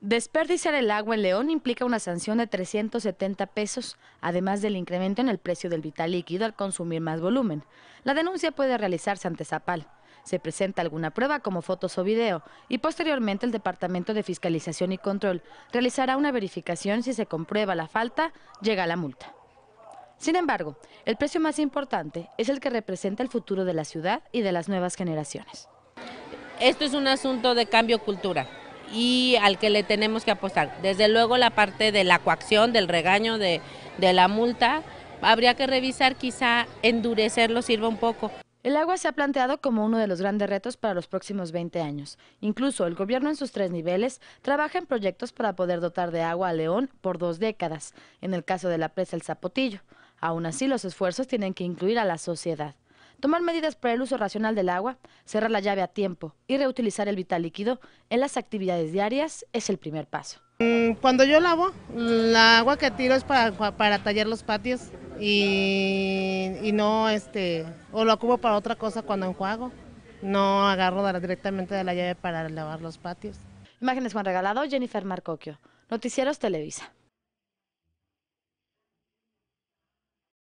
Desperdiciar el agua en León implica una sanción de 370 pesos, además del incremento en el precio del vital líquido al consumir más volumen. La denuncia puede realizarse ante Zapal. Se presenta alguna prueba como fotos o video y posteriormente el Departamento de Fiscalización y Control realizará una verificación si se comprueba la falta, llega la multa. Sin embargo, el precio más importante es el que representa el futuro de la ciudad y de las nuevas generaciones. Esto es un asunto de cambio cultura y al que le tenemos que apostar. Desde luego la parte de la coacción, del regaño, de, la multa, habría que revisar quizá endurecerlo sirva un poco. El agua se ha planteado como uno de los grandes retos para los próximos 20 años. Incluso el gobierno en sus tres niveles trabaja en proyectos para poder dotar de agua a León por dos décadas, en el caso de la presa El Zapotillo. Aún así, los esfuerzos tienen que incluir a la sociedad tomar medidas para el uso racional del agua, cerrar la llave a tiempo y reutilizar el vital líquido en las actividades diarias es el primer paso. Mm, cuando yo lavo, la agua que tiro es para, para tallar los patios y, no, este, o lo ocupo para otra cosa cuando enjuago. No agarro directamente de la llave para lavar los patios. Imágenes Juan Regalado, Jennifer Marcoquio. Noticieros Televisa.